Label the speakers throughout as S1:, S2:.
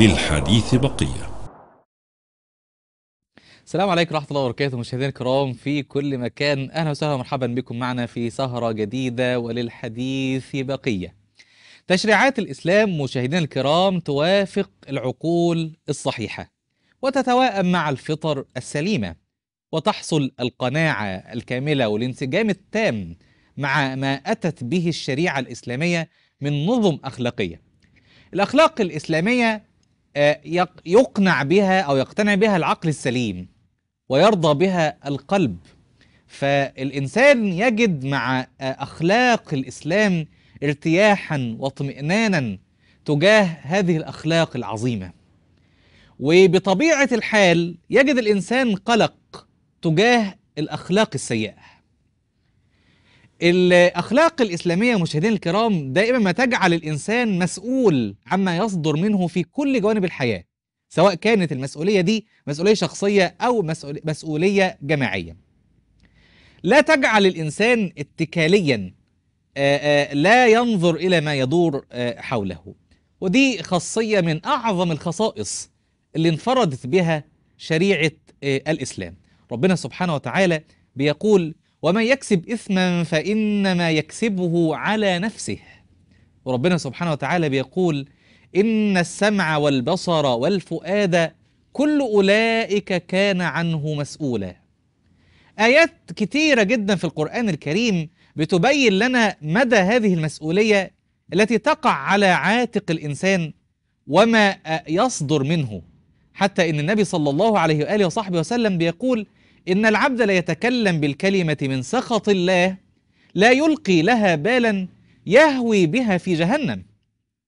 S1: للحديث بقيه السلام عليكم ورحمة الله وبركاته مشاهدينا الكرام في كل مكان أهلا وسهلا ومرحبا بكم معنا في سهرة جديدة وللحديث بقية تشريعات الإسلام مشاهدينا الكرام توافق العقول الصحيحة وتتواءم مع الفطر السليمة وتحصل القناعة الكاملة والانسجام التام مع ما أتت به الشريعة الإسلامية من نظم أخلاقية الأخلاق الإسلامية آه، يقنع بها أو يقتنع بها العقل السليم ويرضى بها القلب فالإنسان يجد مع آه، أخلاق الإسلام ارتياحا واطمئنانا تجاه هذه الأخلاق العظيمة وبطبيعة الحال يجد الإنسان قلق تجاه الأخلاق السيئة الأخلاق الإسلامية مشاهدينا الكرام دائما ما تجعل الإنسان مسؤول عما يصدر منه في كل جوانب الحياة سواء كانت المسؤولية دي مسؤولية شخصية أو مسؤولية جماعية لا تجعل الإنسان اتكاليا لا ينظر إلى ما يدور حوله ودي خاصية من أعظم الخصائص اللي انفردت بها شريعة الإسلام ربنا سبحانه وتعالى بيقول ومن يكسب إثما فإنما يكسبه على نفسه وربنا سبحانه وتعالى بيقول إن السمع والبصر والفؤاد كل أولئك كان عنه مسؤولا آيات كتيرة جدا في القرآن الكريم بتبين لنا مدى هذه المسؤولية التي تقع على عاتق الإنسان وما يصدر منه حتى إن النبي صلى الله عليه وآله وصحبه وسلم بيقول إن العبد ليتكلم بالكلمة من سخط الله لا يلقي لها بالا يهوي بها في جهنم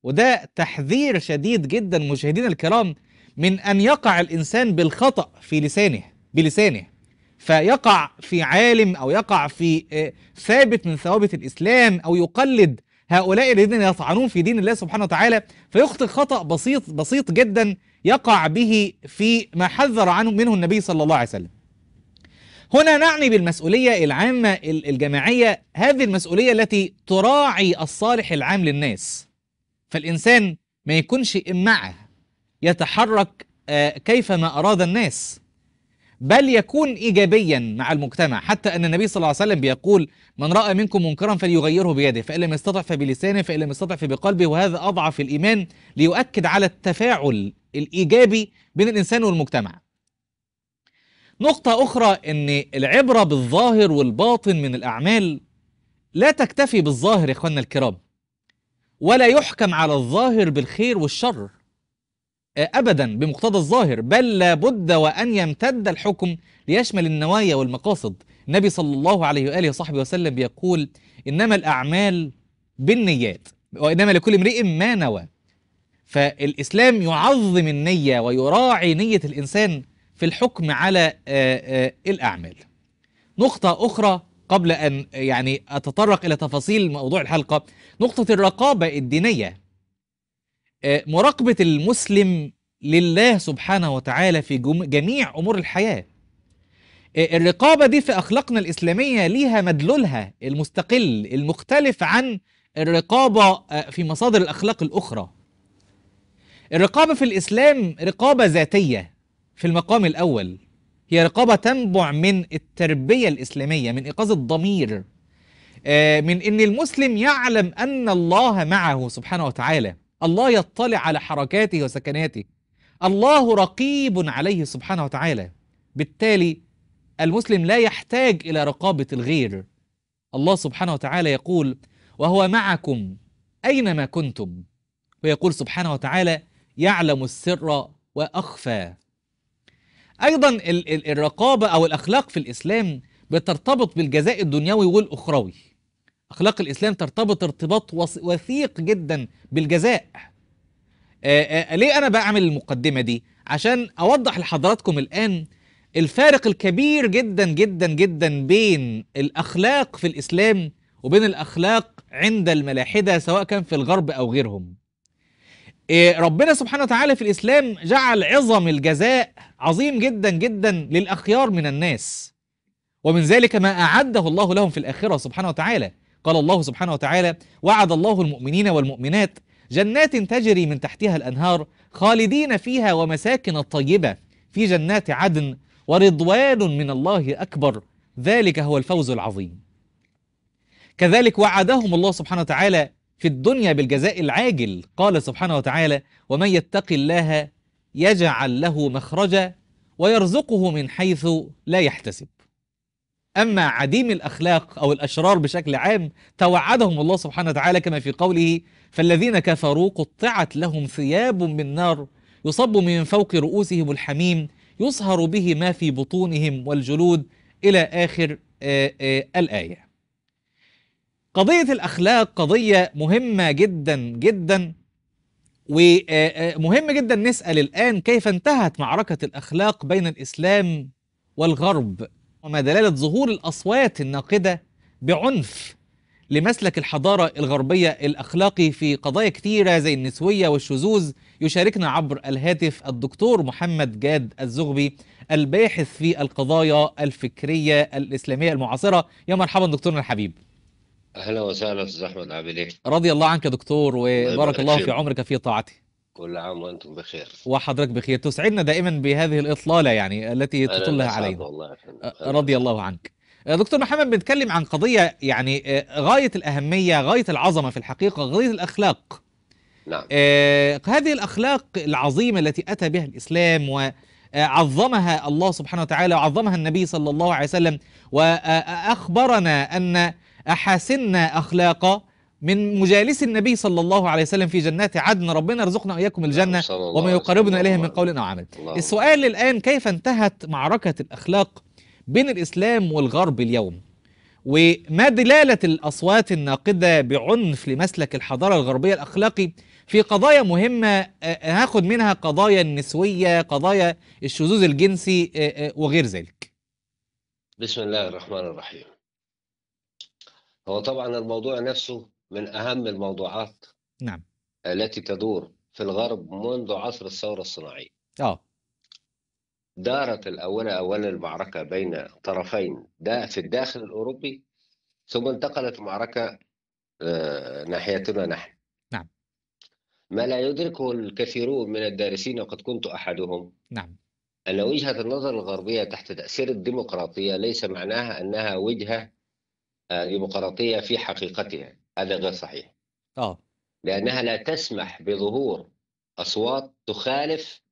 S1: وده تحذير شديد جدا مشاهدينا الكرام من أن يقع الإنسان بالخطأ في لسانه بلسانه فيقع في عالم أو يقع في آه، ثابت من ثوابت الإسلام أو يقلد هؤلاء الذين يطعنون في دين الله سبحانه وتعالى فيخطئ خطأ بسيط بسيط جدا يقع به في ما حذر عنه منه النبي صلى الله عليه وسلم هنا نعني بالمسؤولية العامة الجماعية هذه المسؤولية التي تراعي الصالح العام للناس فالإنسان ما يكونش إمعة يتحرك آه، كيفما أراد الناس بل يكون إيجابيا مع المجتمع حتى أن النبي صلى الله عليه وسلم بيقول من رأى منكم منكرا فليغيره بيده فإن لم يستطع فبلسانه فإن لم يستطع فبقلبه وهذا أضعف الإيمان ليؤكد على التفاعل الإيجابي بين الإنسان والمجتمع نقطة أخرى أن العبرة بالظاهر والباطن من الأعمال لا تكتفي بالظاهر يا إخواننا الكرام ولا يحكم على الظاهر بالخير والشر آه، أبدا بمقتضى الظاهر بل لابد وأن يمتد الحكم ليشمل النوايا والمقاصد النبي صلى الله عليه وآله وصحبه وسلم بيقول إنما الأعمال بالنيات وإنما لكل امرئ ما نوى فالإسلام يعظم النية ويراعي نية الإنسان في الحكم على آه، آه، الأعمال نقطة أخرى قبل أن يعني أتطرق إلى تفاصيل موضوع الحلقة نقطة الرقابة الدينية آه، مراقبة المسلم لله سبحانه وتعالى في جميع أمور الحياة الرقابة دي في أخلاقنا الإسلامية ليها مدلولها المستقل المختلف عن الرقابة في مصادر الأخلاق الأخرى الرقابة في الإسلام رقابة ذاتية في المقام الأول هي رقابة تنبع من التربية الإسلامية من إيقاظ الضمير آه، من إن المسلم يعلم أن الله معه سبحانه وتعالى الله يطلع على حركاته وسكناته الله رقيب عليه سبحانه وتعالى بالتالي المسلم لا يحتاج إلى رقابة الغير الله سبحانه وتعالى يقول وهو معكم أينما كنتم ويقول سبحانه وتعالى يعلم السر وأخفى ايضا الرقابه او الاخلاق في الاسلام بترتبط بالجزاء الدنيوي والاخروي اخلاق الاسلام ترتبط ارتباط وثيق جدا بالجزاء آه، آه، ليه انا بعمل المقدمه دي عشان اوضح لحضراتكم الان الفارق الكبير جدا جدا جدا بين الاخلاق في الاسلام وبين الاخلاق عند الملاحده سواء كان في الغرب او غيرهم إيه، ربنا سبحانه وتعالى في الإسلام جعل عظم الجزاء عظيم جدا جدا للأخيار من الناس ومن ذلك ما أعده الله لهم في الآخرة سبحانه وتعالى قال الله سبحانه وتعالى وعد الله المؤمنين والمؤمنات جنات تجري من تحتها الأنهار خالدين فيها ومساكن طيبة في جنات عدن ورضوان من الله أكبر ذلك هو الفوز العظيم كذلك وعدهم الله سبحانه وتعالى في الدنيا بالجزاء العاجل قال سبحانه وتعالى ومن يتق الله يجعل له مخرجا ويرزقه من حيث لا يحتسب أما عديم الأخلاق أو الأشرار بشكل عام توعدهم الله سبحانه وتعالى كما في قوله فالذين كفروا قطعت لهم ثياب من نار يصب من فوق رؤوسهم الحميم يصهر به ما في بطونهم والجلود إلى آخر آآ آه، آآ آه، الآية قضية الأخلاق قضية مهمة جدا جدا ومهم آه، آه، جدا نسأل الآن كيف انتهت معركة الأخلاق بين الإسلام والغرب وما دلالة ظهور الأصوات الناقدة بعنف لمسلك الحضارة الغربية الأخلاقي في قضايا كثيرة زي النسوية والشذوذ يشاركنا عبر الهاتف الدكتور محمد جاد الزغبي الباحث في القضايا الفكرية الإسلامية المعاصرة يا مرحبا دكتورنا الحبيب
S2: اهلا وسهلا استاذ احمد عامل ايه؟
S1: رضي الله عنك يا دكتور وبارك الله في عمرك في طاعته.
S2: كل عام وانتم
S3: بخير.
S1: وحضرتك بخير، تسعدنا دائما بهذه الاطلاله يعني التي تطلها علينا. والله أه، رضي الله عنك. أه، دكتور محمد بنتكلم عن قضيه يعني أه، غايه الاهميه، غايه العظمه في الحقيقه، غايه الاخلاق. نعم. آه هذه الاخلاق العظيمه التي اتى بها الاسلام و عظمها الله سبحانه وتعالى وعظمها النبي صلى الله عليه وسلم وأخبرنا أن أحاسنا أخلاقا من مجالس النبي صلى الله عليه وسلم في جنات عدن ربنا يرزقنا وإياكم الجنة نعم، وما يقربنا إليها من قول أو عمل السؤال الآن كيف انتهت معركة الأخلاق بين الإسلام والغرب اليوم وما دلالة الأصوات الناقدة بعنف لمسلك الحضارة الغربية الأخلاقي في قضايا مهمة آه، آه، هاخد منها قضايا النسوية قضايا الشذوذ الجنسي آه، وغير ذلك
S2: بسم الله الرحمن الرحيم هو طبعا الموضوع نفسه من أهم الموضوعات نعم التي تدور في الغرب منذ عصر الثورة الصناعية آه دارت الأولى أولا المعركة بين طرفين ده في الداخل الأوروبي ثم انتقلت المعركة آه، ناحيتنا نحن نعم ما لا يدركه الكثيرون من الدارسين وقد كنت أحدهم نعم أن وجهة النظر الغربية تحت تأثير الديمقراطية ليس معناها أنها وجهة ديمقراطية في حقيقتها هذا غير صحيح آه. لأنها لا تسمح بظهور أصوات تخالف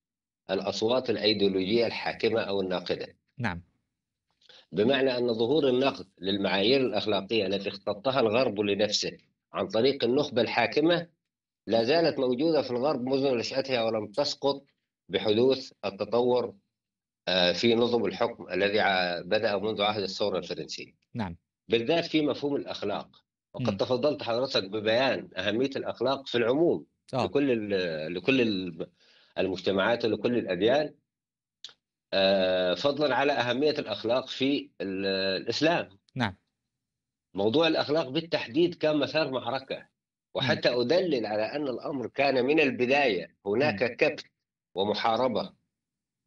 S2: الأصوات الأيديولوجية الحاكمة أو الناقدة نعم بمعنى أن ظهور النقد للمعايير الأخلاقية التي اختطها الغرب لنفسه عن طريق النخبة الحاكمة لا زالت موجودة في الغرب منذ نشأتها ولم تسقط بحدوث التطور آه، في نظم الحكم الذي بدأ منذ عهد الثورة الفرنسية نعم بالذات في مفهوم الاخلاق وقد م. تفضلت حضرتك ببيان اهميه الاخلاق في العموم آه. لكل الـ لكل الـ المجتمعات ولكل الاديان آه فضلا على اهميه الاخلاق في الاسلام نعم موضوع الاخلاق بالتحديد كان مسار معركه وحتى أدلل على أن الأمر كان من البداية هناك كبت ومحاربة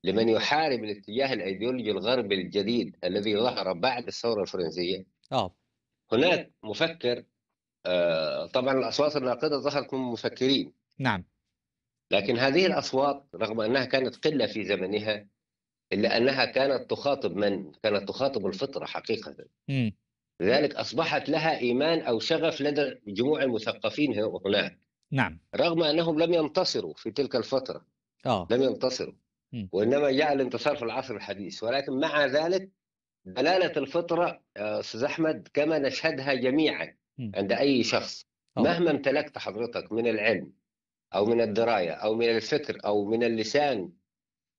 S2: لمن يحارب الاتجاه الأيديولوجي الغربي الجديد الذي ظهر بعد الثورة الفرنسية
S3: آه. هناك
S2: إيه. مفكر آه طبعا الأصوات الناقدة ظهرت من مفكرين نعم لكن هذه الأصوات رغم أنها كانت قلة في زمنها إلا أنها كانت تخاطب من؟ كانت تخاطب الفطرة حقيقة م. لذلك أصبحت لها إيمان أو شغف لدى جموع المثقفين هناك نعم رغم أنهم لم ينتصروا في تلك الفترة آه. لم ينتصروا وإنما جاء الانتصار في العصر الحديث ولكن مع ذلك دلالة نعم. الفطرة آه، أستاذ أحمد كما نشهدها جميعا عند أي شخص آه. مهما امتلكت حضرتك من العلم أو من الدراية أو من الفكر أو من اللسان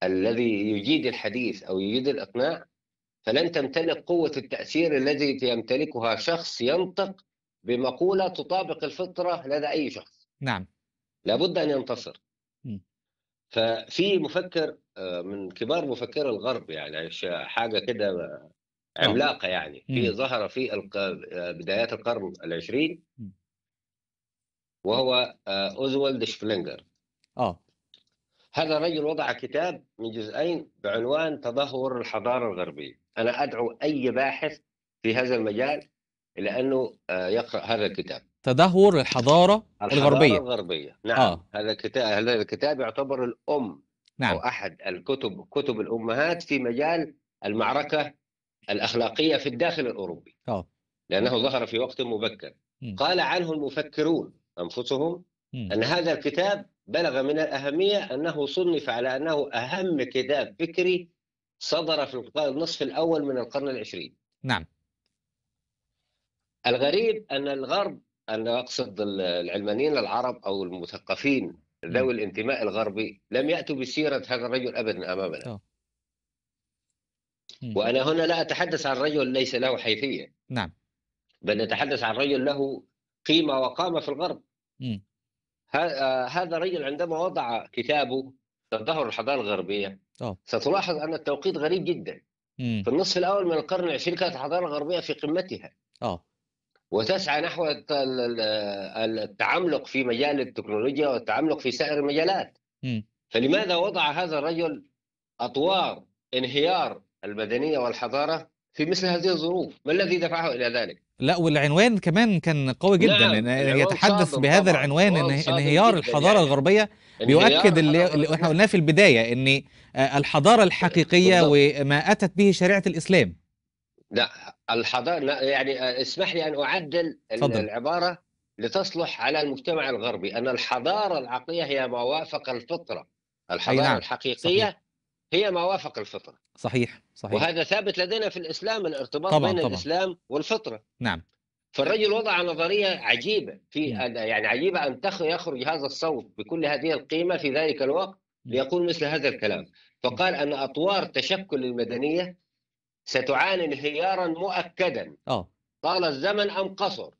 S2: الذي يجيد الحديث أو يجيد الإقناع فلن تمتلك قوة التأثير الذي يمتلكها شخص ينطق بمقولة تطابق الفطرة لدى أي شخص نعم لابد أن ينتصر ففي مفكر آه، من كبار مفكري الغرب يعني, يعني حاجه كده آه. عملاقه يعني في ظهر في آه، بدايات القرن العشرين وهو اوزوالد شفلينجر اه هذا الرجل وضع كتاب من جزئين بعنوان تدهور الحضاره الغربيه انا ادعو اي باحث في هذا المجال الى انه يقرا هذا الكتاب
S1: تدهور الحضاره, الحضارة الغربيه
S2: الغربيه نعم آه. هذا الكتاب هذا الكتاب يعتبر الام نعم. أو أحد الكتب كتب الأمهات في مجال المعركة الأخلاقية في الداخل الأوروبي
S1: آه. لأنه ظهر
S2: في وقت مبكر م. قال عنه المفكرون أنفسهم م. أن هذا الكتاب بلغ من الأهمية أنه صنف على أنه أهم كتاب فكري صدر في النصف الأول من القرن العشرين نعم الغريب أن الغرب انا اقصد العلمانيين العرب او المثقفين ذوي الانتماء الغربي لم ياتوا بسيره هذا الرجل ابدا امامنا أوه. وانا هنا لا اتحدث عن رجل ليس له حيثيه نعم بل نتحدث عن رجل له قيمه وقامه في الغرب آه، هذا الرجل عندما وضع كتابه تدهور الحضاره الغربيه أوه. ستلاحظ ان التوقيت غريب جدا مم. في النصف الاول من القرن العشرين كانت الحضاره الغربيه في قمتها اه وتسعى نحو التعملق في مجال التكنولوجيا والتعملق في سائر المجالات فلماذا وضع هذا الرجل أطوار انهيار المدنية والحضارة في مثل هذه الظروف ما الذي دفعه إلى ذلك
S1: لا والعنوان كمان كان قوي جدا نعم. إن يتحدث بهذا طبعا. العنوان انهيار الحضارة يعني. الغربية بيؤكد اللي احنا قلناه في البداية ان آه، الحضارة الحقيقية بالضبط. وما أتت به شريعة الإسلام
S2: لا الحضارة يعني آه، اسمح لي أن أعدل فضل. العبارة لتصلح على المجتمع الغربي أن الحضارة العقلية هي ما وافق الفطرة الحضارة نعم. الحقيقية صحيح. هي ما وافق الفطرة
S3: صحيح صحيح
S2: وهذا ثابت لدينا في الإسلام الارتباط طبعًا بين طبعًا. الإسلام والفطرة نعم فالرجل وضع نظريه عجيبه في نعم. يعني عجيبه ان يخرج هذا الصوت بكل هذه القيمه في ذلك الوقت ليقول نعم. مثل هذا الكلام فقال ان اطوار تشكل المدنيه ستعاني انهيارا مؤكدا أوه. طال الزمن أم قصر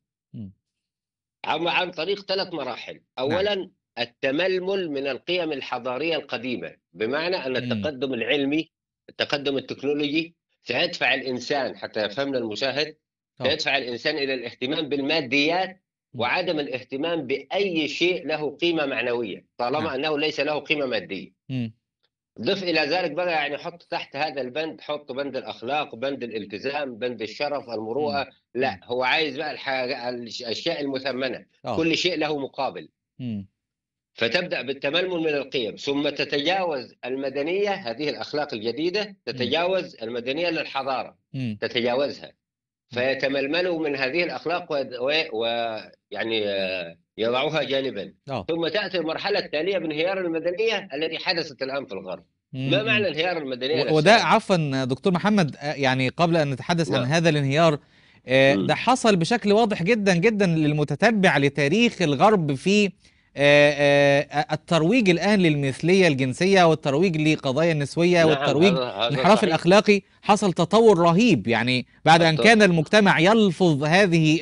S2: عم عن طريق ثلاث مراحل نعم. أولا نعم. التململ من القيم الحضارية القديمة بمعنى أن التقدم مم. العلمي التقدم التكنولوجي سيدفع الإنسان حتى يفهمنا المشاهد آه. سيدفع الإنسان إلى الاهتمام بالماديات وعدم الاهتمام بأي شيء له قيمة معنوية طالما نعم. أنه ليس له قيمة مادية مم. ضف الى ذلك بقى يعني حط تحت هذا البند حط بند الاخلاق بند الالتزام بند الشرف المروءه لا هو عايز بقى الحاجة الاشياء المثمنه أوه. كل شيء له مقابل م. فتبدا بالتململ من القيم ثم تتجاوز المدنيه هذه الاخلاق الجديده تتجاوز م. المدنيه للحضاره م. تتجاوزها فيتململوا من هذه الاخلاق ويعني و... و... يعني يضعوها جانبا أوه. ثم تاتي المرحله التاليه بانهيار المدنيه التي حدثت الان في الغرب مم. ما معنى انهيار المدنيه و... وده
S1: عفوا دكتور محمد آه، يعني قبل ان نتحدث عن نعم. هذا الانهيار آه، ده حصل بشكل واضح جدا جدا للمتتبع لتاريخ الغرب في آه، آه، آه، الترويج الآن للمثلية الجنسية والترويج لقضايا النسوية نعم، والترويج الانحراف الأخلاقي حصل تطور رهيب يعني بعد أن كان المجتمع يلفظ هذه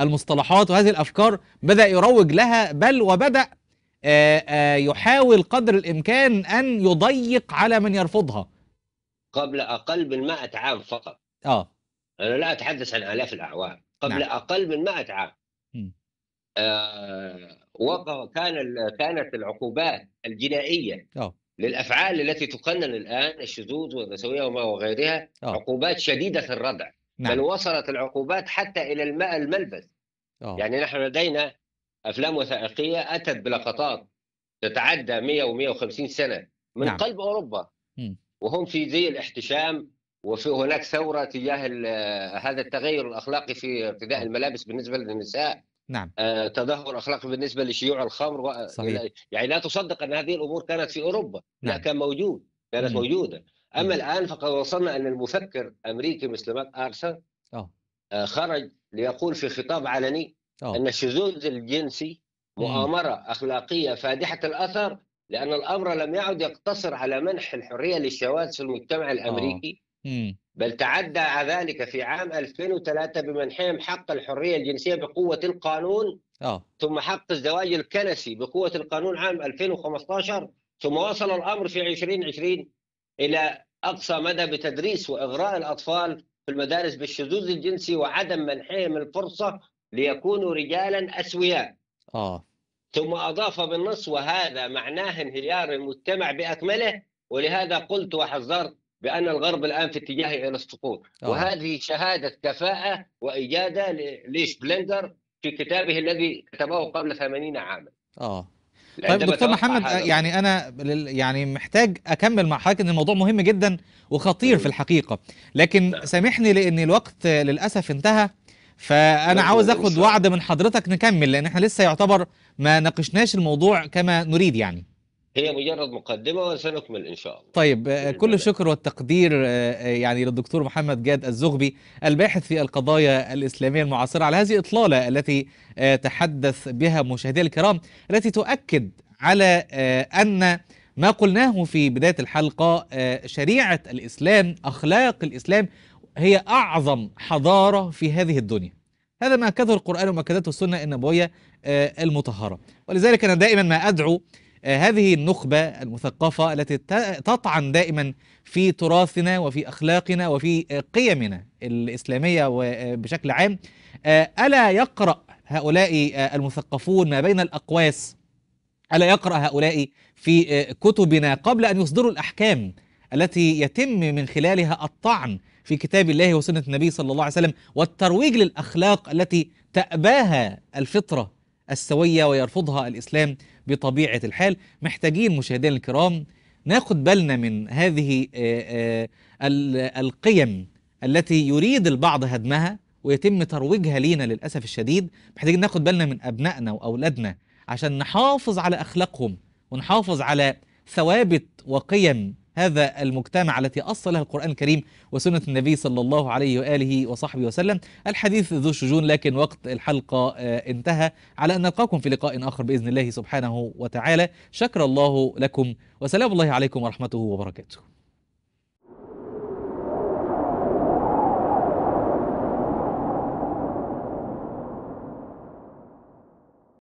S1: المصطلحات وهذه الأفكار بدأ يروج لها بل وبدأ يحاول قدر الإمكان أن يضيق على من يرفضها
S2: قبل أقل من 100 عام فقط آه أنا لا أتحدث عن آلاف الأعوام قبل نعم. أقل من 100 عام وكان كانت العقوبات الجنائيه أوه. للافعال التي تقنن الان الشذوذ والنسويه وما وغيرها أوه. عقوبات شديده الردع نعم. بل وصلت العقوبات حتى الى الماء الملبس أوه. يعني نحن لدينا افلام وثائقيه اتت بلقطات تتعدى 100 و150 سنه من نعم. قلب اوروبا م. وهم في زي الاحتشام وفي هناك ثوره تجاه هذا التغير الاخلاقي في ارتداء آه. الملابس بالنسبه للنساء نعم آه، تدهور اخلاقي بالنسبه لشيوع الخمر صحيح. يعني،, يعني لا تصدق ان هذه الامور كانت في اوروبا نعم. لا كان موجود كانت موجوده اما مم. الان فقد وصلنا ان المفكر امريكي مثل مات ارثر آه. آه خرج ليقول في خطاب علني أوه. ان الشذوذ الجنسي مؤامره مم. اخلاقيه فادحه الاثر لان الامر لم يعد يقتصر على منح الحريه للشواذ في المجتمع آه. الامريكي بل تعدى ذلك في عام 2003 بمنحهم حق الحريه الجنسيه بقوه القانون أوه. ثم حق الزواج الكنسي بقوه القانون عام 2015 ثم وصل الامر في 2020 الى اقصى مدى بتدريس واغراء الاطفال في المدارس بالشذوذ الجنسي وعدم منحهم الفرصه ليكونوا رجالا اسوياء. اه ثم اضاف بالنص وهذا معناه انهيار المجتمع باكمله ولهذا قلت وحذرت بان الغرب الان في اتجاهه آه. الى السقوط وهذه شهاده كفاءه واجاده بلندر في كتابه الذي كتبه قبل 80 عاما اه طيب دكتور محمد حاجة.
S1: يعني انا يعني محتاج اكمل مع حضرتك ان الموضوع مهم جدا وخطير في الحقيقه لكن نعم. سامحني لان الوقت للاسف انتهى فانا نعم، عاوز نعم، اخد وعد من حضرتك نكمل لان احنا لسه يعتبر ما ناقشناش الموضوع كما نريد يعني
S2: هي مجرد مقدمة وسنكمل إن شاء الله
S1: طيب آه، كل الشكر والتقدير آه، آه، يعني للدكتور محمد جاد الزغبي الباحث في القضايا الإسلامية المعاصرة على هذه الإطلالة التي تحدث بها مشاهدي الكرام التي تؤكد على أن ما قلناه في بداية الحلقة شريعة الإسلام أخلاق الإسلام هي أعظم حضارة في هذه الدنيا هذا ما أكده القرآن وما أكدته السنة النبوية المطهرة ولذلك أنا دائما ما أدعو آه، هذه النخبة المثقفة التي تطعن دائما في تراثنا وفي أخلاقنا وفي آه، قيمنا الإسلامية آه، بشكل عام ألا يقرأ هؤلاء المثقفون ما بين الأقواس ألا يقرأ هؤلاء في كتبنا قبل أن يصدروا الأحكام التي يتم من خلالها الطعن في كتاب الله وسنة النبي صلى الله عليه وسلم والترويج للأخلاق التي تأباها الفطرة السوية ويرفضها الإسلام بطبيعة الحال محتاجين مشاهدينا الكرام ناخد بالنا من هذه آه، آه، القيم التي يريد البعض هدمها ويتم ترويجها لينا للأسف الشديد محتاجين ناخد بالنا من أبنائنا وأولادنا عشان نحافظ على أخلاقهم ونحافظ على ثوابت وقيم هذا المجتمع التي أصل لها القرآن الكريم وسنة النبي صلى الله عليه وآله وصحبه وسلم الحديث ذو شجون لكن وقت الحلقة آه، انتهى على أن نلقاكم في لقاء آخر بإذن الله سبحانه وتعالى شكر الله لكم وسلام الله عليكم ورحمته وبركاته